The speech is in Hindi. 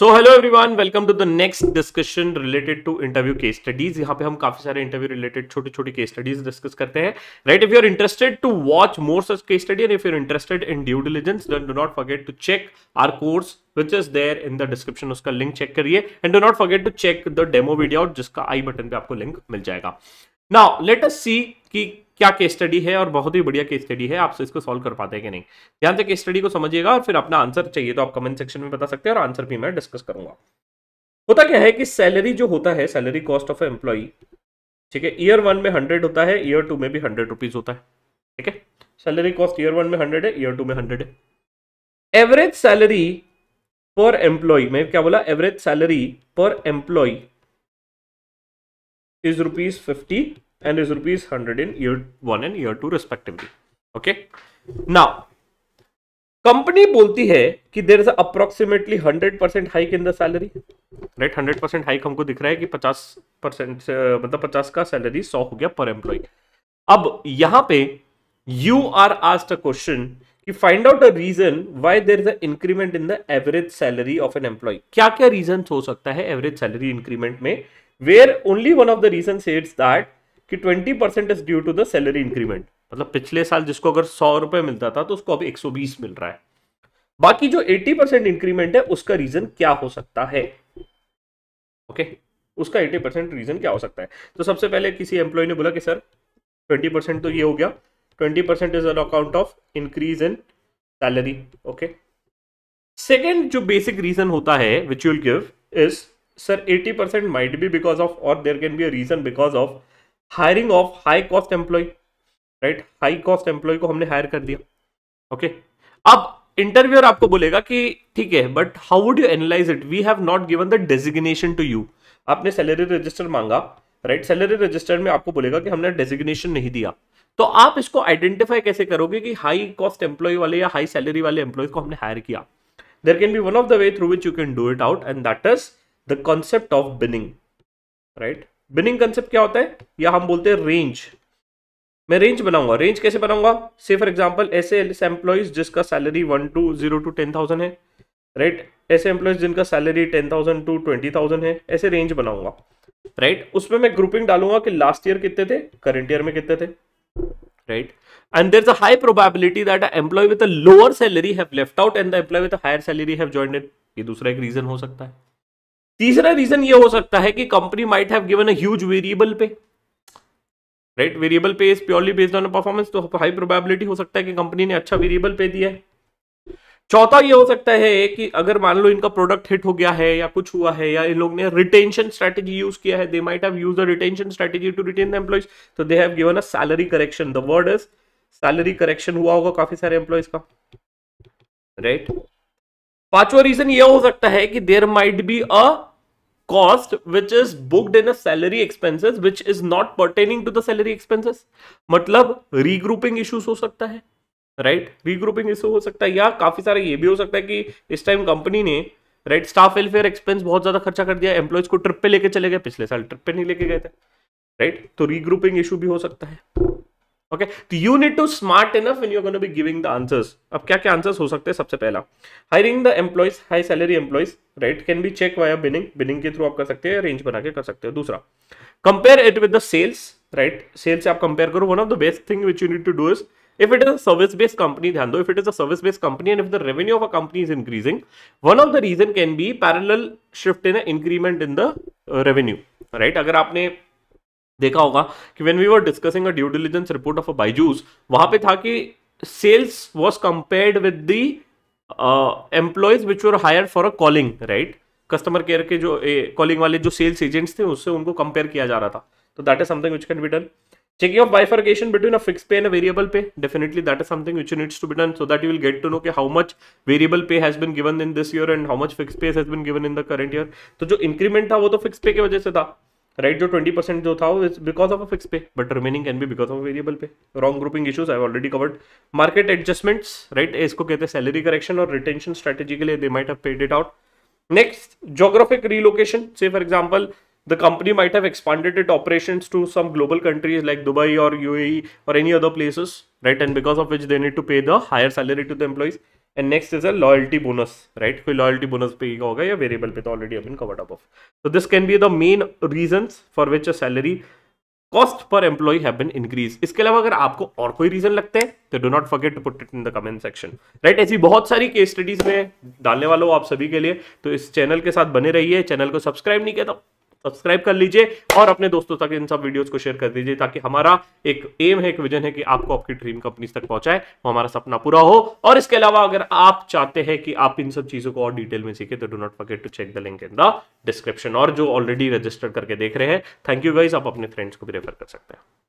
So hello everyone welcome to the next discussion related to interview case studies यहाँ पे हम काफी सारे इंटरव्यू रिलेटेड छोटी छोटी केस स्टडीज डिस्कस करते हैं right if you are interested to watch more such case study and if you are interested in due diligence done do not forget to check our course which is there in the description उसका लिंक चेक करिए and do not forget to check the demo video जिसका आई बटन पे आपको लिंक मिल जाएगा नाउ लेट अस सी कि क्या केस स्टडी है और बहुत ही बढ़िया केस स्टडी है आप इसको सॉल्व कर पाते हैं कि नहीं ध्यान से केस स्टडी को समझिएगा और फिर अपना आंसर चाहिए तो आप कमेंट सेक्शन में बता सकते हैं और आंसर भी मैं डिस्कस करूंगा होता क्या है कि सैलरी जो होता है सैलरी कॉस्ट ऑफ एम्प्लॉई ठीक है ईयर वन में हंड्रेड होता है ईयर टू में भी हंड्रेड रुपीज होता है ठीक है सैलरी कॉस्ट ईयर वन में हंड्रेड है ईयर टू में हंड्रेड है एवरेज सैलरी पर एम्प्लॉय मैं क्या बोला average salary per employee is rupees fifty and is rupees 100 in year 1 and year 2 respectively okay now company बोलती है कि there is approximately hundred percent hike in the salary right hundred percent hike हमको दिख रहा है कि पचास परसेंट मतलब पचास का सैलरी सौ हो गया पर एम्प्लॉय अब यहां पे you are asked a question कि find out a reason why there is a increment in the average salary of an employee क्या क्या रीजन हो सकता है एवरेज सैलरी इंक्रीमेंट में where only one of the reason sets that कि twenty percent is due to the salary increment मतलब पिछले साल जिसको अगर सौ रुपए मिलता था तो उसको अब एक सौ बीस मिल रहा है बाकी जो एट्टी परसेंट इंक्रीमेंट है उसका रीजन क्या हो सकता है ओके okay? उसका एटी परसेंट रीजन क्या हो सकता है तो सबसे पहले किसी एम्प्लॉय ने बोला कि सर ट्वेंटी परसेंट तो ये हो गया twenty percent is account of increase in salary okay second जो बेसिक रीजन होता है which you'll give is sir eighty percent might be because of और there can be a reason because of hiring of high cost employee right high cost employee को हमने हायर कर दिया ओके okay? अब इंटरव्यूअर आपको बोलेगा कि ठीक है but how would you analyse it we have not given the designation to you आपने सैलरी रजिस्टर मांगा राइट सैलरी रजिस्टर में आपको बोलेगा कि हमने डेजिग्नेशन नहीं दिया तो आप इसको आइडेंटिफाई कैसे करोगे कि हाई कॉस्ट एम्प्लॉय वाले या हाई सैलरी वाले एम्प्लॉय को हमने हायर किया there can be one of the way through which you can do it out and that is the concept of binning right binning concept क्या होता है या हम बोलते हैं रेंज मैं रेंज बनाऊंगा रेंज कैसे बनाऊंगा से फॉर एग्जाम्पल ऐसे एम्प्लॉयज जिसका salary one two zero to ten thousand है राइट right? ऐसे एम्प्लॉयज जिनका salary ten thousand to twenty thousand है ऐसे रेंज बनाऊंगा राइट right? उसमें मैं ग्रुपिंग डालूंगा कि लास्ट ईयर कितने थे करंट ईयर में कितने थे right and there a high probability that an employee with a lower salary have left out and the employee with a higher salary ये दूसरा एक रीजन हो सकता है तीसरा रीजन ये हो सकता है कि company might have given a huge variable pay right variable pay is purely based on performance तो हाई प्रोबेबिलिटी हो सकता है कि कंपनी ने अच्छा वेरिएबल पे दिया है चौथा ये हो सकता है कि अगर मान लो इनका प्रोडक्ट हिट हो गया है या कुछ हुआ है या इन लोग ने रिटेंशन स्ट्रेटेजी यूज किया है they might have use the retention strategy to retain the employees तो they have given a salary correction the word is salary correction हुआ होगा काफी सारे एम्प्लॉयज का राइट right? पांचवा रीजन यह हो सकता है कि there might be a cost which is booked in salary expenses expenses which is not pertaining to the salary मतलब रीग्रुपिंग इशूज हो सकता है राइट रीग्रुपिंग इशू हो सकता है या काफी सारा ये भी हो सकता है कि इस टाइम कंपनी ने राइट स्टाफ वेलफेयर एक्सपेंस बहुत ज्यादा खर्चा कर दिया एम्प्लॉयज को ट्रिप पे लेके चले गए पिछले साल ट्रिप पे नहीं लेके गए थे राइट तो रीग्रुपिंग इशू भी हो सकता है okay you need to smart enough when you are gonna be giving the answers अब क्या क्या आंसर्स हो सकते हैं सबसे पहला hiring the employees high salary employees right can be check via binning binning के थ्रू आप कर सकते हैं रेंज बना के कर सकते हो दूसरा compare it with the sales right sales से आप कंपेयर करो one of the best thing which you need to do is if it is a service based company dhyan do if it is a service based company and if the revenue of a company is increasing one of the reason can be parallel shift in an increment in the uh, revenue right agar aapne देखा होगा कि when we were discussing a due diligence report of a Byju's वहां पे था कि sales was compared with the employees which were hired for a calling right customer care के जो कॉलिंग वाले जो सेल्स एजेंट्स थे उससे उनको कंपेयर किया जा रहा था तो that is something which can be done checking of bifurcation between a fix pay and variable pay definitely that is something which needs to be done so that you will get to know कि how much variable pay has been given in this year and how much fix pay has been given in the current year तो जो इंक्रीमेंट था वो तो फिक्स पे की वजह से था राइट जो ट्वेंटी परसेंट जो था वो because of a fix pay but remaining can be because of variable pay wrong grouping issues I already covered market adjustments right इसको कहते हैं सैलरी करेक्शन और रिटेंशन स्ट्रेटेजी के लिए they might have paid it out next geographic relocation से for example the company might have expanded it operation to some global countries like Dubai और यू ए और any other places right and because of which they need to pay the higher salary to the employees and next is a loyalty bonus right कोई लॉयल्टी बोनस पे होगा या वेरिएबल पे तो already in covered up so this can be the main reason for which a salary cost per employee have been increase इसके अलावा अगर आपको और कोई रीजन लगते हैं तो do not forget to put it in the comment section right ऐसी बहुत सारी केस स्टडीज में डालने वालों आप सभी के लिए तो इस चैनल के साथ बने रहिए चैनल को सब्सक्राइब नहीं किया तो सब्सक्राइब कर लीजिए और अपने दोस्तों तक इन सब वीडियोस को शेयर कर दीजिए ताकि हमारा एक एम है एक विजन है कि आपको आपकी ड्रीम कंपनीज तक पहुंचाए वो हमारा सपना पूरा हो और इसके अलावा अगर आप चाहते हैं कि आप इन सब चीजों को और डिटेल में सीखे तो do not forget to check the link in the description और जो ऑलरेडी रजिस्टर करके देख रहे हैं थैंक यू गाइज आप अपने फ्रेंड्स को भी रेफर कर सकते हैं